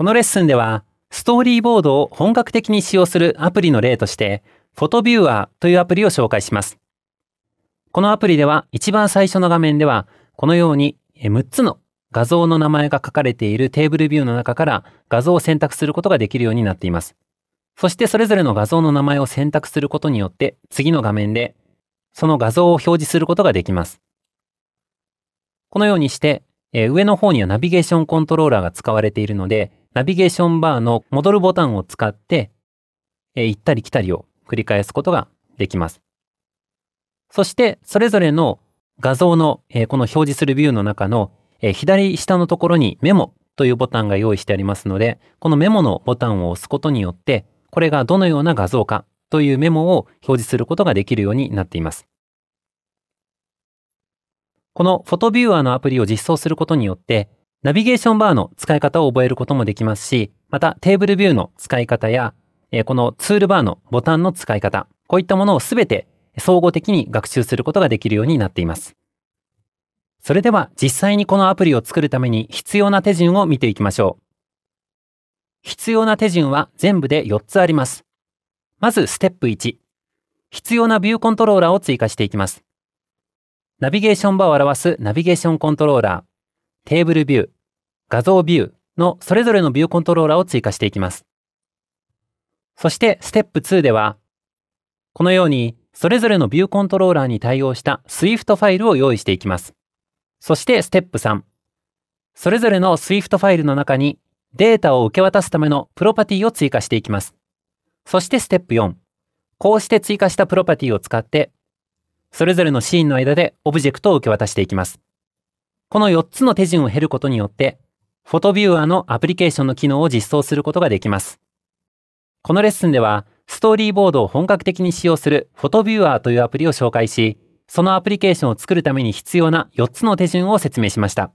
このレッスンでは、ストーリーボードを本格的に使用するアプリの例として、フォトビューアーというアプリを紹介します。このアプリでは、一番最初の画面では、このように6つの画像の名前が書かれているテーブルビューの中から画像を選択することができるようになっています。そしてそれぞれの画像の名前を選択することによって、次の画面でその画像を表示することができます。このようにして、え上の方にはナビゲーションコントローラーが使われているので、ナビゲーションバーの戻るボタンを使って、え行ったり来たりを繰り返すことができます。そして、それぞれの画像の、えこの表示するビューの中の、え左下のところにメモというボタンが用意してありますので、このメモのボタンを押すことによって、これがどのような画像かというメモを表示することができるようになっています。このフォトビューアーのアプリを実装することによって、ナビゲーションバーの使い方を覚えることもできますし、またテーブルビューの使い方や、えこのツールバーのボタンの使い方、こういったものをすべて総合的に学習することができるようになっています。それでは実際にこのアプリを作るために必要な手順を見ていきましょう。必要な手順は全部で4つあります。まずステップ1。必要なビューコントローラーを追加していきます。ナビゲーションバーを表すナビゲーションコントローラー、テーブルビュー、画像ビューのそれぞれのビューコントローラーを追加していきます。そしてステップ2では、このようにそれぞれのビューコントローラーに対応した Swift ファイルを用意していきます。そしてステップ3、それぞれの Swift ファイルの中にデータを受け渡すためのプロパティを追加していきます。そしてステップ4、こうして追加したプロパティを使って、それぞれのシーンの間でオブジェクトを受け渡していきます。この4つの手順を経ることによって、フォトビューアのアプリケーションの機能を実装することができます。このレッスンでは、ストーリーボードを本格的に使用するフォトビューアというアプリを紹介し、そのアプリケーションを作るために必要な4つの手順を説明しました。